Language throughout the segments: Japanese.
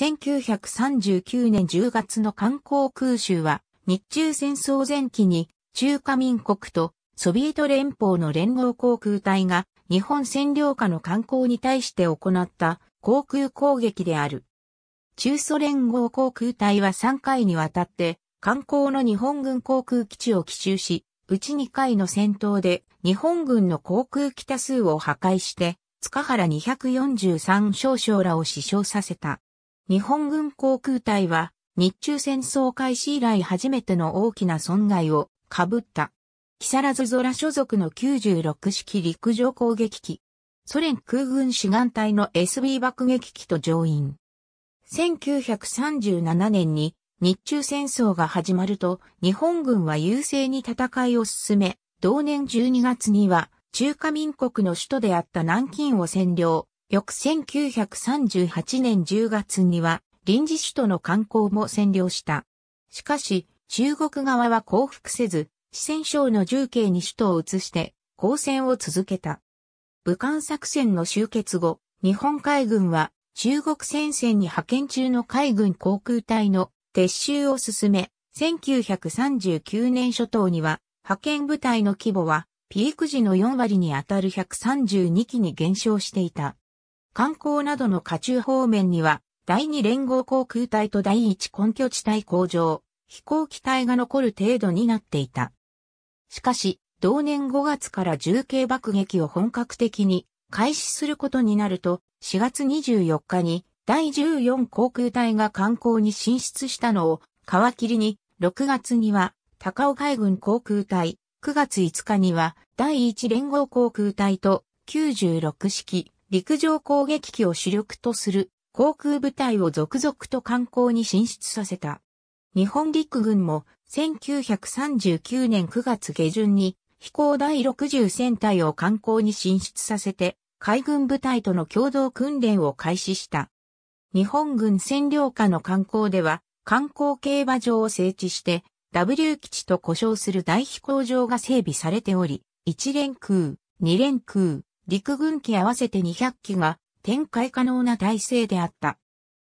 1939年10月の観光空襲は、日中戦争前期に中華民国とソビエト連邦の連合航空隊が日本占領下の観光に対して行った航空攻撃である。中ソ連合航空隊は3回にわたって観光の日本軍航空基地を奇襲し、うち2回の戦闘で日本軍の航空機多数を破壊して、塚原243少将らを死傷させた。日本軍航空隊は日中戦争開始以来初めての大きな損害を被った。木更津空所属の96式陸上攻撃機。ソ連空軍志願隊の SB 爆撃機と乗員。1937年に日中戦争が始まると日本軍は優勢に戦いを進め、同年12月には中華民国の首都であった南京を占領、翌1938年10月には臨時首都の観光も占領した。しかし、中国側は降伏せず、四川省の重慶に首都を移して、抗戦を続けた。武漢作戦の終結後、日本海軍は中国戦線に派遣中の海軍航空隊の撤収を進め、1939年初頭には派遣部隊の規模はピーク時の4割に当たる132機に減少していた。観光などの下中方面には、第二連合航空隊と第一根拠地帯工場、飛行機体が残る程度になっていた。しかし、同年5月から重慶爆撃を本格的に開始することになると、4月24日に第14航空隊が観光に進出したのを皮切りに、6月には高尾海軍航空隊、9月5日には第1連合航空隊と96式、陸上攻撃機を主力とする航空部隊を続々と観光に進出させた。日本陸軍も1939年9月下旬に飛行第60戦隊を観光に進出させて海軍部隊との共同訓練を開始した。日本軍占領下の観光では観光競馬場を整地して W 基地と呼称する大飛行場が整備されており、1連空、2連空、陸軍機合わせて200機が展開可能な体制であった。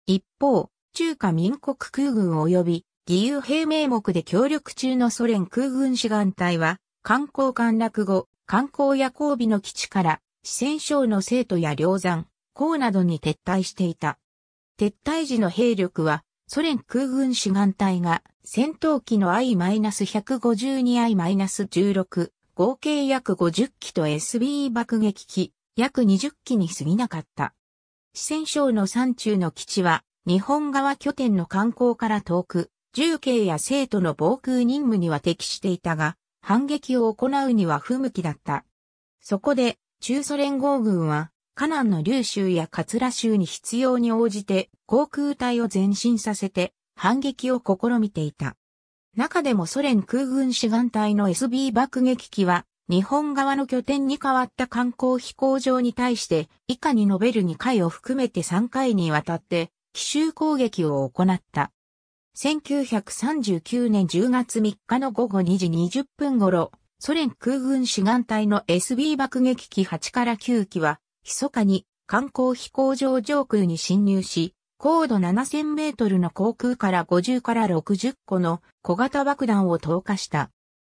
一方、中華民国空軍及び義勇兵名目で協力中のソ連空軍志願隊は、観光陥落後、観光や交尾の基地から、四川省の生徒や梁山、港などに撤退していた。撤退時の兵力は、ソ連空軍志願隊が戦闘機の I-152I-16、合計約50機と SB 爆撃機約20機に過ぎなかった。四川省の山中の基地は日本側拠点の観光から遠く、重慶や生徒の防空任務には適していたが、反撃を行うには不向きだった。そこで、中ソ連合軍は、河南の劉州や桂州に必要に応じて航空隊を前進させて反撃を試みていた。中でもソ連空軍志願隊の SB 爆撃機は、日本側の拠点に変わった観光飛行場に対して、以下に述べる2回を含めて3回にわたって、奇襲攻撃を行った。1939年10月3日の午後2時20分頃、ソ連空軍志願隊の SB 爆撃機8から9機は、密かに観光飛行場上空に侵入し、高度7000メートルの航空から50から60個の小型爆弾を投下した。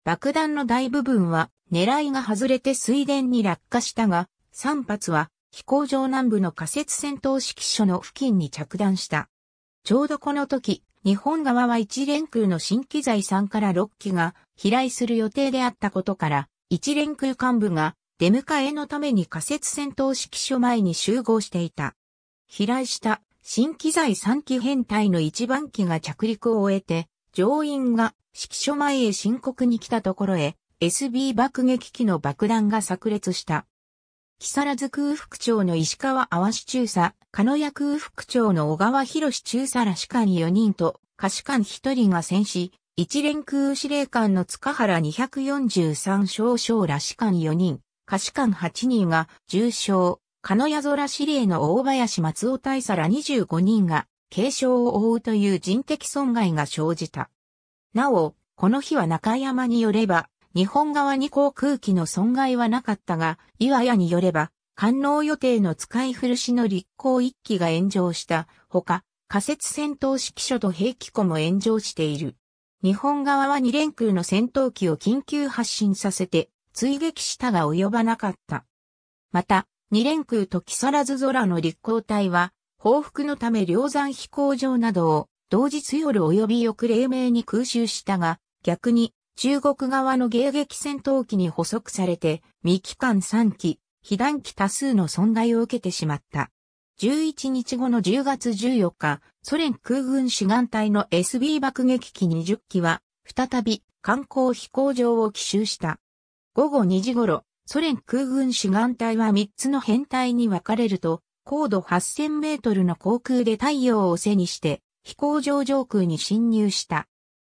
爆弾の大部分は狙いが外れて水田に落下したが、3発は飛行場南部の仮設戦闘指揮所の付近に着弾した。ちょうどこの時、日本側は一連空の新機材3から6機が飛来する予定であったことから、一連空幹部が出迎えのために仮設戦闘指揮所前に集合していた。飛来した新機材3機編隊の1番機が着陸を終えて、乗員が指揮所前へ深刻に来たところへ、SB 爆撃機の爆弾が炸裂した。木更津空腹長の石川淡志中佐、鹿屋空腹長の小川博士中佐ら士官4人と、下士官1人が戦死、一連空司令官の塚原243少将ら士官4人、下士官8人が重傷、鹿屋空司令の大林松尾大佐ら25人が軽傷を負うという人的損害が生じた。なお、この日は中山によれば、日本側に航空機の損害はなかったが、岩屋によれば、観能予定の使い古しの立候一機が炎上したほか、仮設戦闘指揮所と兵器庫も炎上している。日本側は二連空の戦闘機を緊急発進させて、追撃したが及ばなかった。また、二連空と木更津空の立航隊は、報復のため両山飛行場などを、同日夜及び翌黎明に空襲したが、逆に、中国側の迎撃戦闘機に捕捉されて、未機関3機、被弾機多数の損害を受けてしまった。11日後の10月14日、ソ連空軍志願隊の SB 爆撃機20機は、再び、観光飛行場を奇襲した。午後2時頃、ソ連空軍主眼隊は3つの編隊に分かれると、高度8000メートルの航空で太陽を背にして、飛行場上空に侵入した。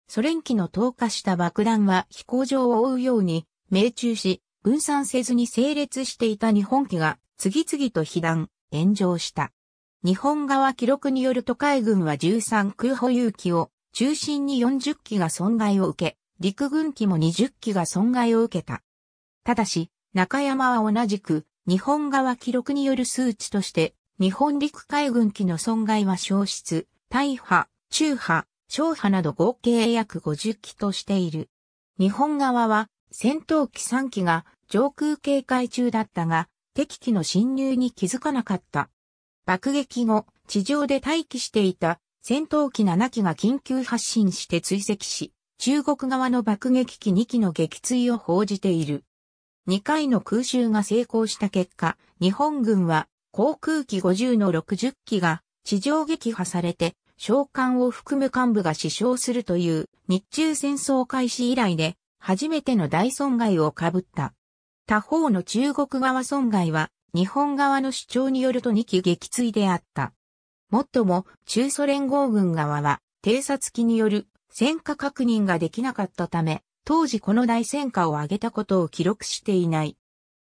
ソ連機の投下した爆弾は飛行場を覆うように命中し、分散せずに整列していた日本機が次々と被弾、炎上した。日本側記録によると海軍は13空保有機を中心に40機が損害を受け、陸軍機も20機が損害を受けた。ただし、中山は同じく、日本側記録による数値として、日本陸海軍機の損害は消失、大破、中破、小破など合計約50機としている。日本側は、戦闘機3機が上空警戒中だったが、敵機の侵入に気づかなかった。爆撃後、地上で待機していた戦闘機7機が緊急発進して追跡し、中国側の爆撃機2機の撃墜を報じている。2回の空襲が成功した結果、日本軍は航空機50の60機が地上撃破されて、召喚を含む幹部が死傷するという日中戦争開始以来で初めての大損害を被った。他方の中国側損害は日本側の主張によると2機撃墜であった。もっとも中ソ連合軍側は偵察機による戦火確認ができなかったため当時この大戦果を挙げたことを記録していない。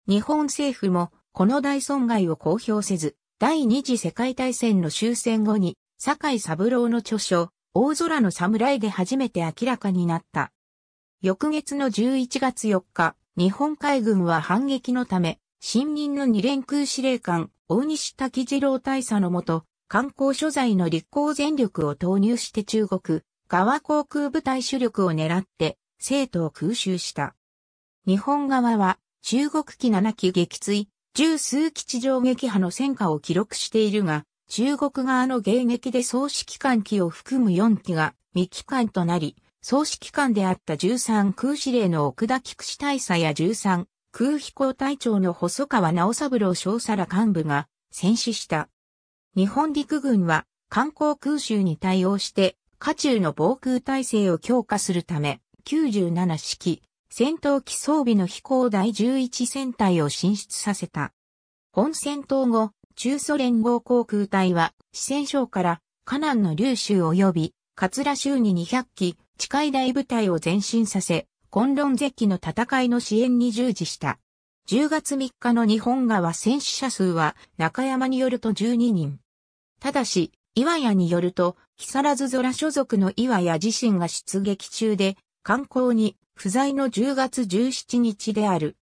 日本政府もこの大損害を公表せず、第二次世界大戦の終戦後に、坂井三郎の著書、大空の侍で初めて明らかになった。翌月の11月4日、日本海軍は反撃のため、新任の二連空司令官、大西滝次郎大佐のもと、観光所在の立候全力を投入して中国、川航空部隊主力を狙って、生徒を空襲した。日本側は中国機7機撃墜、十数基地上撃破の戦果を記録しているが、中国側の迎撃で総指揮官機を含む4機が未機関となり、総指揮官であった13空司令の奥田菊池大佐や13空飛行隊長の細川直三郎少佐ら幹部が戦死した。日本陸軍は観光空襲に対応して、下中の防空体制を強化するため、97式戦闘機装備の飛行第11戦隊を進出させた。本戦闘後、中ソ連合航空隊は四川省から河南の劉州及び桂州に200機近い大部隊を前進させ、混論絶機の戦いの支援に従事した。10月3日の日本側戦死者数は中山によると12人。ただし、岩屋によると、木更津空所属の岩屋自身が出撃中で観光に不在の10月17日である。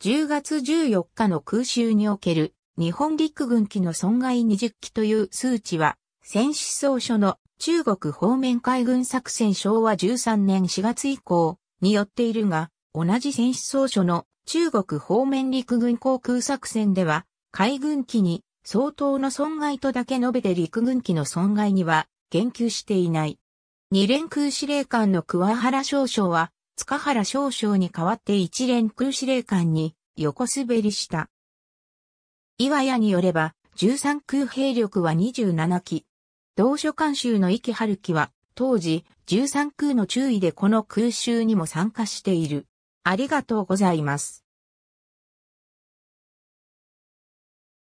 10月14日の空襲における日本陸軍機の損害20機という数値は、戦死総書の中国方面海軍作戦昭和13年4月以降によっているが、同じ戦死総書の中国方面陸軍航空作戦では、海軍機に相当の損害とだけ述べて陸軍機の損害には言及していない。二連空司令官の桑原少将は、塚原少将に代わって一連空司令官に横滑りした。岩屋によれば、13空兵力は27機。同所監修の池春樹は、当時、13空の注意でこの空襲にも参加している。ありがとうございます。